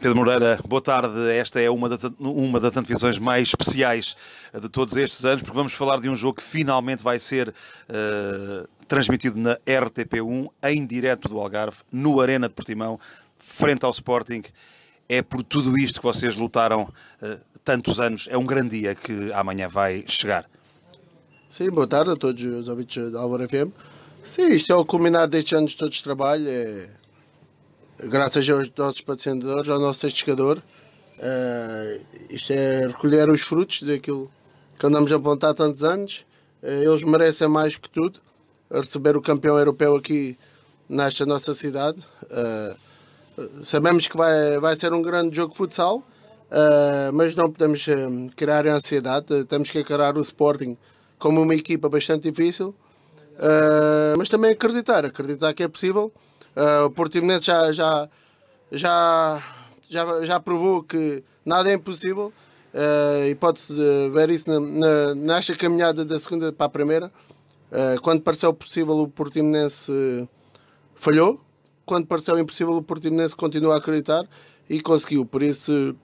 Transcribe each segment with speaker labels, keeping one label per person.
Speaker 1: Pedro Moreira, boa tarde. Esta é uma, das uma das antevisões mais especiais de todos estes anos, porque vamos falar de um jogo que finalmente vai ser uh, transmitido na RTP1, em direto do Algarve, no Arena de Portimão, frente ao Sporting. É por tudo isto que vocês lutaram uh, tantos anos. É um grande dia que amanhã vai chegar.
Speaker 2: Sim, boa tarde a todos os ouvintes da Álvaro FM. Sim, isto é o culminar destes anos todos de trabalho. É graças aos nossos patrocinadores, ao nosso pescador. Uh, isto é recolher os frutos daquilo que andamos a plantar há tantos anos. Uh, eles merecem mais que tudo receber o campeão europeu aqui nesta nossa cidade. Uh, sabemos que vai, vai ser um grande jogo de futsal, mas não podemos criar ansiedade. Temos que encarar o Sporting como uma equipa bastante difícil, mas também acreditar acreditar que é possível. Uh, o Portimonense já, já, já, já, já provou que nada é impossível uh, e pode-se ver isso na, na, nesta caminhada da segunda para a primeira. Uh, quando pareceu possível, o Portimonense falhou. Quando pareceu impossível, o Portimonense continua a acreditar e conseguiu. Por isso,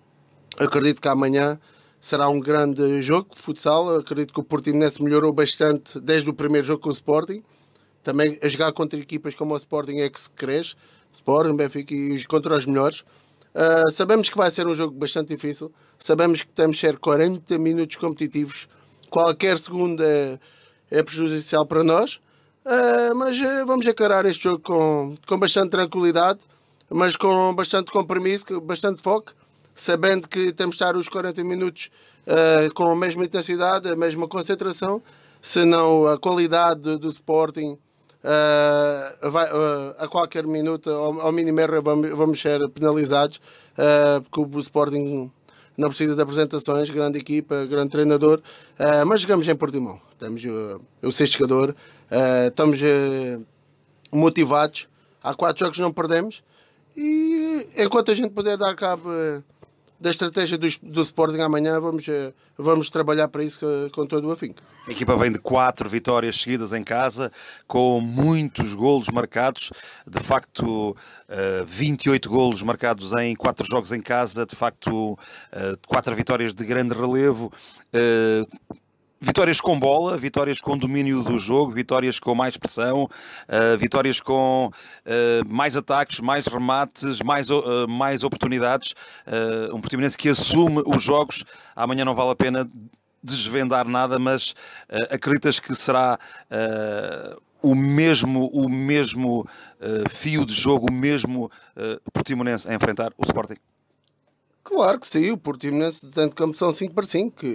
Speaker 2: acredito que amanhã será um grande jogo futsal. Acredito que o Portimonense melhorou bastante desde o primeiro jogo com o Sporting também a jogar contra equipas como o Sporting é que se cresce, Sporting, Benfica e contra os melhores. Uh, sabemos que vai ser um jogo bastante difícil, sabemos que temos ser 40 minutos competitivos, qualquer segundo é, é prejudicial para nós, uh, mas uh, vamos encarar este jogo com, com bastante tranquilidade, mas com bastante compromisso, bastante foco, sabendo que temos de estar os 40 minutos com a mesma intensidade, a mesma concentração, senão a qualidade do, do Sporting Uh, vai, uh, a qualquer minuto, ao, ao mínimo erro, vamos, vamos, ser penalizados, uh, porque o Sporting não precisa de apresentações, grande equipa, grande treinador, mas jogamos em Portimão. Estamos, eu, o sexto jogador, estamos motivados. Há quatro jogos não perdemos e enquanto a gente puder dar cabo da estratégia do, do Sporting amanhã vamos, eh, vamos trabalhar para isso eh, com todo o afinco.
Speaker 1: A equipa vem de quatro vitórias seguidas em casa, com muitos golos marcados, de facto 28 eh, golos marcados em quatro jogos em casa, de facto quatro vitórias de grande relevo vitórias com bola, vitórias com domínio do jogo, vitórias com mais pressão, uh, vitórias com uh, mais ataques, mais remates, mais, uh, mais oportunidades. um Portimonense que assume os jogos. Amanhã não vale a pena desvendar nada, mas acreditas que será o mesmo, o mesmo fio de jogo, o mesmo Portimonense a enfrentar o Sporting?
Speaker 2: Claro que sim, o Portimonense, tanto campo são 5 para 5,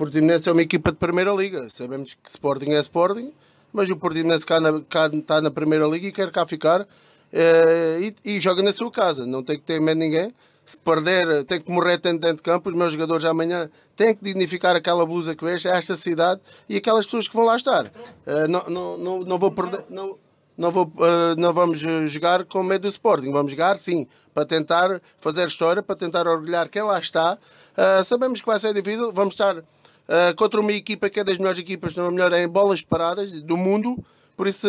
Speaker 2: Portimonense é uma equipa de primeira liga. Sabemos que Sporting é Sporting, mas o Portimonense cá, na, cá está na primeira liga e quer cá ficar eh, e, e, joga na sua casa. Não tem que ter medo de ninguém. Se perder, tem que morrer tanto dentro de campo. Os meus jogadores amanhã têm que dignificar aquela blusa que vejo, esta cidade e aquelas pessoas que vão lá estar. Eh, não, não, não, não, vou perder. Não, não, vou, eh, não vamos jogar com medo do Sporting, vamos jogar sim, para tentar fazer história, para tentar orgulhar quem lá está. sabemos que vai ser difícil, vamos estar ah, contra uma equipa que é das melhores equipas, não é melhor, em bolas de paradas do mundo. Por isso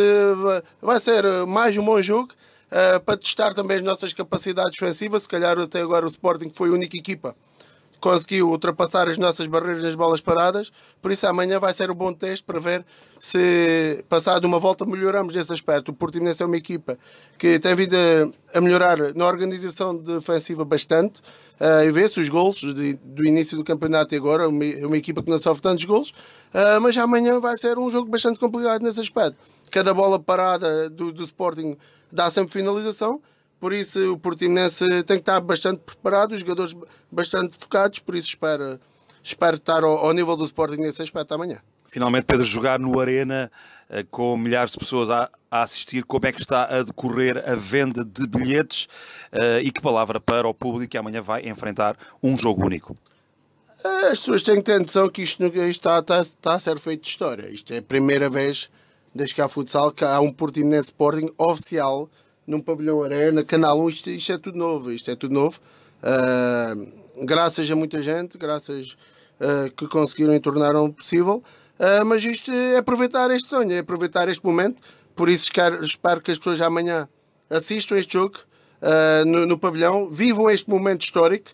Speaker 2: vai ser mais um bom jogo ah, para testar também as nossas capacidades ofensivas. Se calhar até agora o Sporting foi a única equipa conseguiu ultrapassar as nossas barreiras nas bolas paradas, por isso amanhã vai ser um bom teste para ver se passado uma volta melhoramos nesse aspecto. O Portimonense é uma equipa que tem vindo a, melhorar na organização defensiva bastante, uh, ah, e vê-se os gols do início do campeonato e agora, uma, uma equipa que não sofre tantos gols, uh, ah, mas amanhã vai ser um jogo bastante complicado nesse aspecto. Cada bola parada do, do Sporting dá sempre finalização, por isso o Portimonense tem que estar bastante preparado, os jogadores bastante tocados, por isso espero, espero estar ao, ao nível do Sporting nesse aspecto amanhã.
Speaker 1: Finalmente, Pedro, jogar no Arena eh, com milhares de pessoas a, a, assistir, como é que está a decorrer a venda de bilhetes eh, e que palavra para o público que amanhã vai enfrentar um jogo único?
Speaker 2: As pessoas têm que ter noção que isto, isto está, está, está, a ser feito de história. Isto é a primeira vez desde que há futsal que há um Portimonense Sporting oficial num pavilhão Arena, Canal 1, isto, isto é tudo novo, isto é tudo novo. Uh, graças a muita gente, graças uh, que conseguiram e tornaram possível. Uh, mas isto é aproveitar este sonho, é aproveitar este momento. Por isso espero, que as pessoas amanhã assistam este jogo no, no, pavilhão, vivam este momento histórico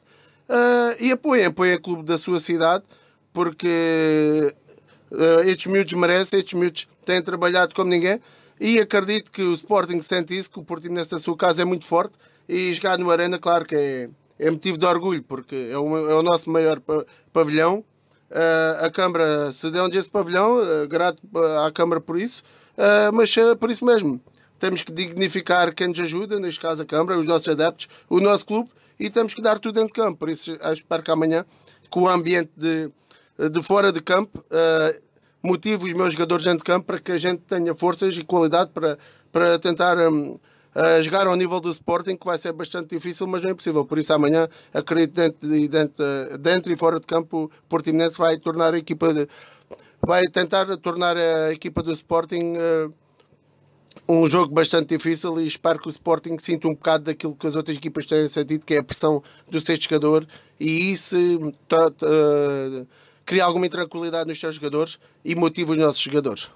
Speaker 2: e apoiem, apoiem o clube da sua cidade, porque estes miúdos merecem, estes miúdos têm trabalhado como ninguém. E acredito que o Sporting sente isso, que o Portimonense na sua casa é muito forte e jogar no Arena, claro que é, é motivo de orgulho, porque é o, é o nosso maior pavilhão. Uh, a Câmara cedeu-nos esse pavilhão, uh, grato ah, à Câmara por isso, uh, mas por isso mesmo. Temos que dignificar quem nos ajuda, neste caso a Câmara, os nossos adeptos, o nosso clube, e temos que dar tudo dentro de campo. Por isso, espero que amanhã, com o ambiente de, de fora de campo, motivo os meus jogadores dentro de campo para que a gente tenha forças e qualidade para, para tentar um, jogar ao nível do Sporting, que vai ser bastante difícil, mas não é impossível. Por isso, amanhã, acredito dentro, dentro, dentro e fora de campo, o Portimonense vai tornar a equipa de, vai tentar tornar a equipa do Sporting uh, um jogo bastante difícil e espero que o Sporting sinta um bocado daquilo que as outras equipas têm sentido, que é a pressão do sexto jogador, e isso. Uh, cria alguma intranquilidade nos seus jogadores e motiva os nossos jogadores.